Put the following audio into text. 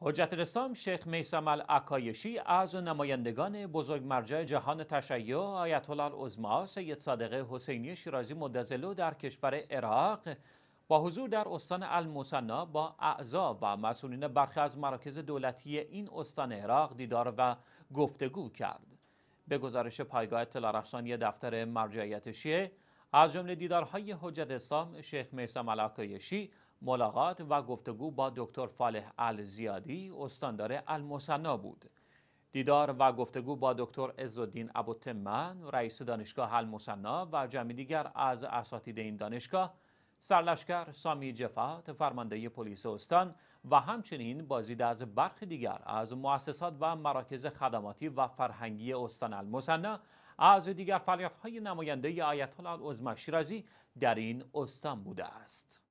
حجت الاسلام شیخ میسم العکایشی از نمایندگان بزرگ مرجع جهان تشیع آیت الله العظما سید صادقه حسینی شیرازی مدزلو در کشور عراق با حضور در استان المصنا با اعضا و مسئولین برخی از مراکز دولتی این استان عراق دیدار و گفتگو کرد به گزارش پایگاه اطلاع دفتر مرجعیت شیعه از جمله دیدارهای حجت اسلام شیخ میسم علاقایشی ملاقات و گفتگو با دکتر فالح الزیادی استاندار المصنا بود دیدار و گفتگو با دکتر عزالدین ابوتمن رئیس دانشگاه المصنا و جمعی دیگر از اساتید این دانشگاه سرلشکر سامی جفات فرمانده پلیس استان و همچنین بازدید از برخی دیگر از مؤسسات و مراکز خدماتی و فرهنگی استان المسنه از دیگر فعالیت های نماینده آیت الله در این استان بوده است